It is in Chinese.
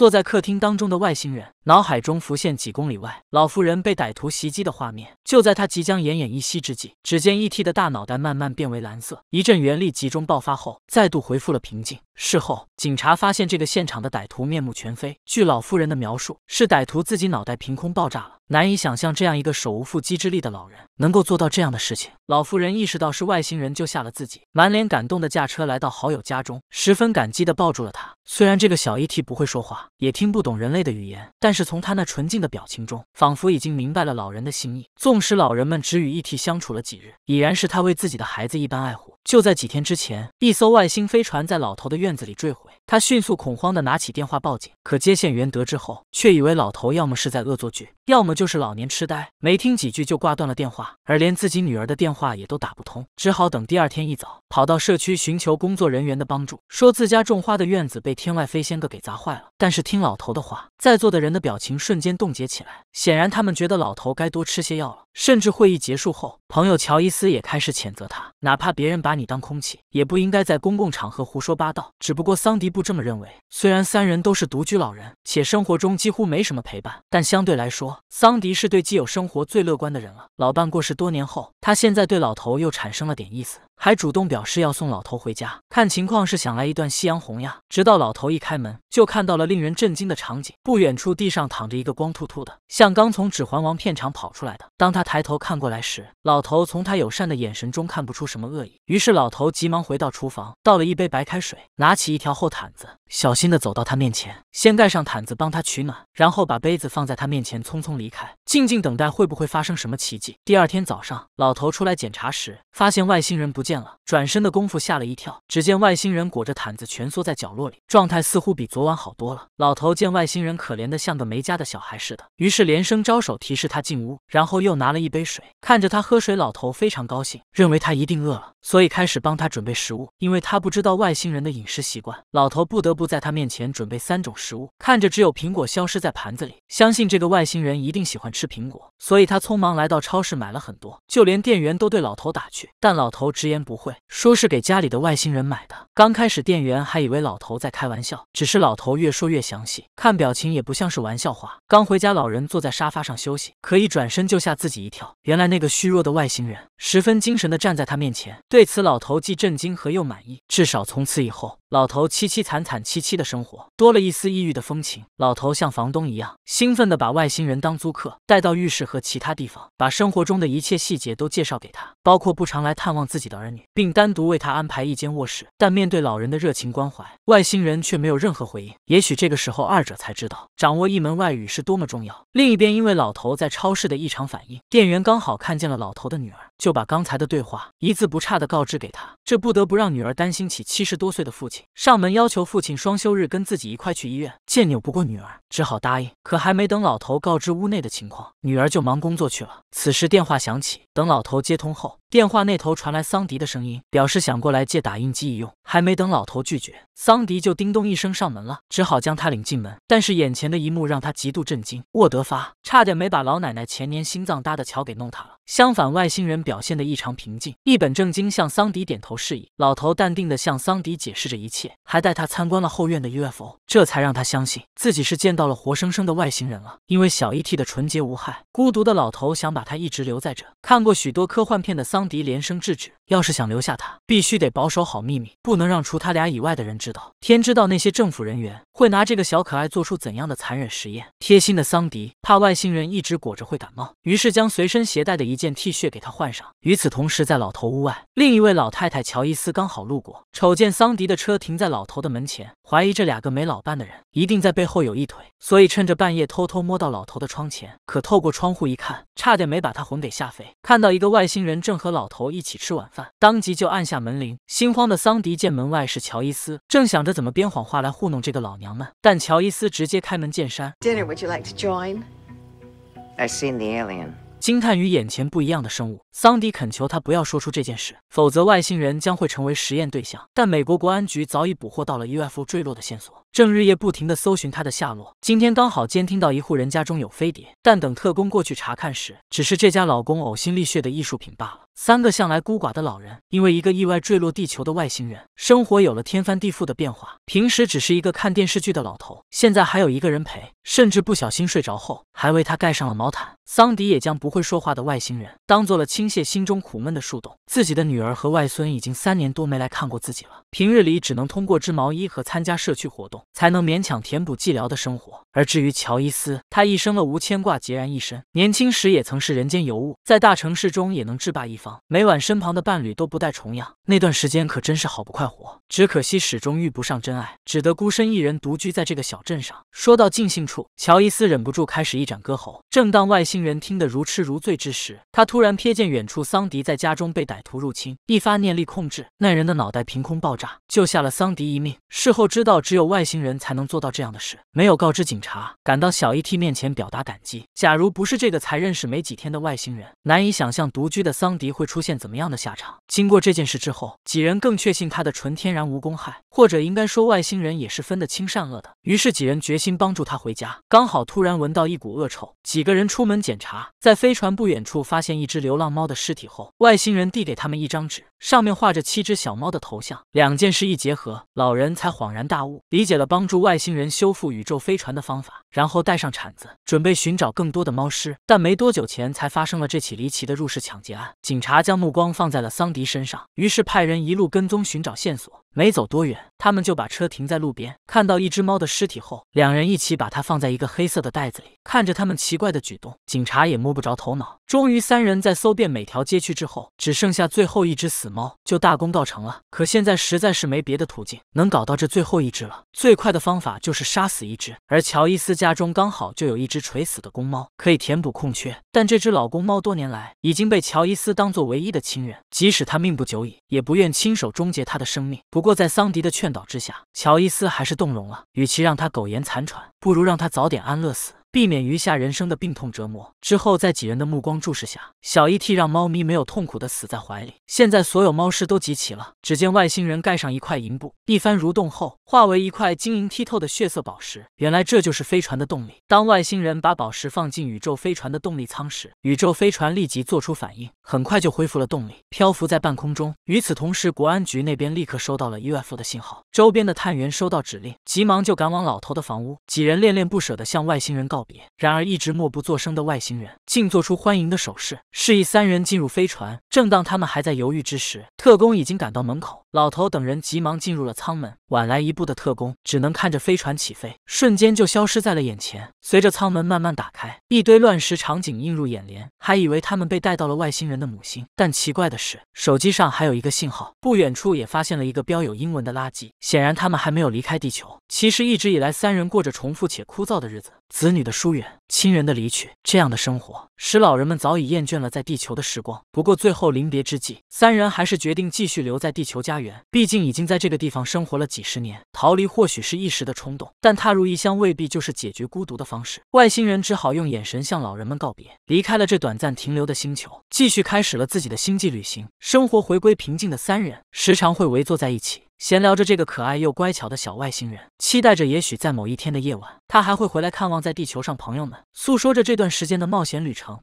坐在客厅当中的外星人，脑海中浮现几公里外老妇人被歹徒袭击的画面。就在他即将奄奄一息之际，只见 ET 的大脑袋慢慢变为蓝色，一阵元力集中爆发后，再度恢复了平静。事后，警察发现这个现场的歹徒面目全非。据老妇人的描述，是歹徒自己脑袋凭空爆炸了。难以想象这样一个手无缚鸡之力的老人能够做到这样的事情。老妇人意识到是外星人救下了自己，满脸感动的驾车来到好友家中，十分感激的抱住了他。虽然这个小 ET 不会说话，也听不懂人类的语言，但是从他那纯净的表情中，仿佛已经明白了老人的心意。纵使老人们只与 ET 相处了几日，已然是他为自己的孩子一般爱护。就在几天之前，一艘外星飞船在老头的院。院子里坠毁，他迅速恐慌地拿起电话报警，可接线员得知后却以为老头要么是在恶作剧，要么就是老年痴呆，没听几句就挂断了电话。而连自己女儿的电话也都打不通，只好等第二天一早跑到社区寻求工作人员的帮助，说自家种花的院子被天外飞仙个给砸坏了。但是听老头的话，在座的人的表情瞬间冻结起来，显然他们觉得老头该多吃些药了。甚至会议结束后。朋友乔伊斯也开始谴责他，哪怕别人把你当空气，也不应该在公共场合胡说八道。只不过桑迪不这么认为。虽然三人都是独居老人，且生活中几乎没什么陪伴，但相对来说，桑迪是对既有生活最乐观的人了。老伴过世多年后，他现在对老头又产生了点意思，还主动表示要送老头回家。看情况是想来一段夕阳红呀。直到老头一开门，就看到了令人震惊的场景：不远处地上躺着一个光秃秃的，像刚从《指环王》片场跑出来的。当他抬头看过来时，老。老头从他友善的眼神中看不出什么恶意，于是老头急忙回到厨房，倒了一杯白开水，拿起一条厚毯子，小心地走到他面前，先盖上毯子帮他取暖，然后把杯子放在他面前，匆匆离开，静静等待会不会发生什么奇迹。第二天早上，老头出来检查时，发现外星人不见了，转身的功夫吓了一跳，只见外星人裹着毯子蜷缩在角落里，状态似乎比昨晚好多了。老头见外星人可怜的像个没家的小孩似的，于是连声招手提示他进屋，然后又拿了一杯水，看着他喝水。老头非常高兴，认为他一定饿了，所以开始帮他准备食物。因为他不知道外星人的饮食习惯，老头不得不在他面前准备三种食物。看着只有苹果消失在盘子里，相信这个外星人一定喜欢吃苹果，所以他匆忙来到超市买了很多。就连店员都对老头打趣，但老头直言不讳，说是给家里的外星人买的。刚开始店员还以为老头在开玩笑，只是老头越说越详细，看表情也不像是玩笑话。刚回家，老人坐在沙发上休息，可一转身就吓自己一跳，原来那个虚弱的外。外星人十分精神的站在他面前，对此老头既震惊和又满意，至少从此以后。老头凄凄惨惨戚戚的生活多了一丝抑郁的风情。老头像房东一样兴奋地把外星人当租客带到浴室和其他地方，把生活中的一切细节都介绍给他，包括不常来探望自己的儿女，并单独为他安排一间卧室。但面对老人的热情关怀，外星人却没有任何回应。也许这个时候，二者才知道掌握一门外语是多么重要。另一边，因为老头在超市的异常反应，店员刚好看见了老头的女儿。就把刚才的对话一字不差的告知给他，这不得不让女儿担心起七十多岁的父亲。上门要求父亲双休日跟自己一块去医院，见扭不过女儿，只好答应。可还没等老头告知屋内的情况，女儿就忙工作去了。此时电话响起，等老头接通后。电话那头传来桑迪的声音，表示想过来借打印机一用。还没等老头拒绝，桑迪就叮咚一声上门了，只好将他领进门。但是眼前的一幕让他极度震惊，沃德发差点没把老奶奶前年心脏搭的桥给弄塌了。相反，外星人表现得异常平静，一本正经向桑迪点头示意。老头淡定地向桑迪解释着一切，还带他参观了后院的 UFO，这才让他相信自己是见到了活生生的外星人了。因为小 ET 的纯洁无害，孤独的老头想把他一直留在这。看过许多科幻片的桑。桑迪连声制止，要是想留下他，必须得保守好秘密，不能让除他俩以外的人知道。天知道那些政府人员会拿这个小可爱做出怎样的残忍实验。贴心的桑迪怕外星人一直裹着会感冒，于是将随身携带的一件 T 恤给他换上。与此同时，在老头屋外，另一位老太太乔伊斯刚好路过，瞅见桑迪的车停在老头的门前，怀疑这两个没老伴的人。一定在背后有一腿，所以趁着半夜偷偷摸到老头的窗前，可透过窗户一看，差点没把他魂给吓飞。看到一个外星人正和老头一起吃晚饭，当即就按下门铃。心慌的桑迪见门外是乔伊斯，正想着怎么编谎话来糊弄这个老娘们，但乔伊斯直接开门见山：“Dinner, would you like to join? I've seen the alien。”惊叹于眼前不一样的生物，桑迪恳求他不要说出这件事，否则外星人将会成为实验对象。但美国国安局早已捕获到了 UFO 坠落的线索。正日夜不停地搜寻他的下落。今天刚好监听到一户人家中有飞碟，但等特工过去查看时，只是这家老公呕心沥血的艺术品罢了。三个向来孤寡的老人，因为一个意外坠落地球的外星人，生活有了天翻地覆的变化。平时只是一个看电视剧的老头，现在还有一个人陪，甚至不小心睡着后还为他盖上了毛毯。桑迪也将不会说话的外星人当做了倾泻心中苦闷的树洞。自己的女儿和外孙已经三年多没来看过自己了，平日里只能通过织毛衣和参加社区活动。才能勉强填补寂寥的生活。而至于乔伊斯，他一生的无牵挂，孑然一身。年轻时也曾是人间尤物，在大城市中也能制霸一方。每晚身旁的伴侣都不带重样，那段时间可真是好不快活。只可惜始终遇不上真爱，只得孤身一人独居在这个小镇上。说到尽兴处，乔伊斯忍不住开始一展歌喉。正当外星人听得如痴如醉之时，他突然瞥见远处桑迪在家中被歹徒入侵，一发念力控制，那人的脑袋凭空爆炸，救下了桑迪一命。事后知道，只有外星。星人才能做到这样的事，没有告知警察，赶到小 ET 面前表达感激。假如不是这个才认识没几天的外星人，难以想象独居的桑迪会出现怎么样的下场。经过这件事之后，几人更确信他的纯天然无公害，或者应该说外星人也是分得清善恶的。于是几人决心帮助他回家。刚好突然闻到一股恶臭，几个人出门检查，在飞船不远处发现一只流浪猫的尸体后，外星人递给他们一张纸。上面画着七只小猫的头像，两件事一结合，老人才恍然大悟，理解了帮助外星人修复宇宙飞船的方法，然后带上铲子，准备寻找更多的猫尸。但没多久前才发生了这起离奇的入室抢劫案，警察将目光放在了桑迪身上，于是派人一路跟踪寻找线索。没走多远，他们就把车停在路边。看到一只猫的尸体后，两人一起把它放在一个黑色的袋子里。看着他们奇怪的举动，警察也摸不着头脑。终于，三人在搜遍每条街区之后，只剩下最后一只死猫，就大功告成了。可现在实在是没别的途径能搞到这最后一只了。最快的方法就是杀死一只。而乔伊斯家中刚好就有一只垂死的公猫，可以填补空缺。但这只老公猫多年来已经被乔伊斯当做唯一的亲人，即使他命不久矣，也不愿亲手终结他的生命。不过，在桑迪的劝导之下，乔伊斯还是动容了。与其让他苟延残喘，不如让他早点安乐死。避免余下人生的病痛折磨之后，在几人的目光注视下，小伊 t 让猫咪没有痛苦的死在怀里。现在所有猫尸都集齐了，只见外星人盖上一块银布，一番蠕动后，化为一块晶莹剔透的血色宝石。原来这就是飞船的动力。当外星人把宝石放进宇宙飞船的动力舱时，宇宙飞船立即做出反应，很快就恢复了动力，漂浮在半空中。与此同时，国安局那边立刻收到了 UFO 的信号，周边的探员收到指令，急忙就赶往老头的房屋。几人恋恋不舍地向外星人告。告别。然而，一直默不作声的外星人竟做出欢迎的手势，示意三人进入飞船。正当他们还在犹豫之时，特工已经赶到门口，老头等人急忙进入了舱门。晚来一步的特工只能看着飞船起飞，瞬间就消失在了眼前。随着舱门慢慢打开，一堆乱石场景映入眼帘，还以为他们被带到了外星人的母星。但奇怪的是，手机上还有一个信号，不远处也发现了一个标有英文的垃圾。显然，他们还没有离开地球。其实，一直以来，三人过着重复且枯燥的日子。子女的疏远，亲人的离去，这样的生活使老人们早已厌倦了在地球的时光。不过最后临别之际，三人还是决定继续留在地球家园，毕竟已经在这个地方生活了几十年。逃离或许是一时的冲动，但踏入异乡未必就是解决孤独的方式。外星人只好用眼神向老人们告别，离开了这短暂停留的星球，继续开始了自己的星际旅行。生活回归平静的三人，时常会围坐在一起。闲聊着这个可爱又乖巧的小外星人，期待着也许在某一天的夜晚，他还会回来看望在地球上朋友们，诉说着这段时间的冒险旅程。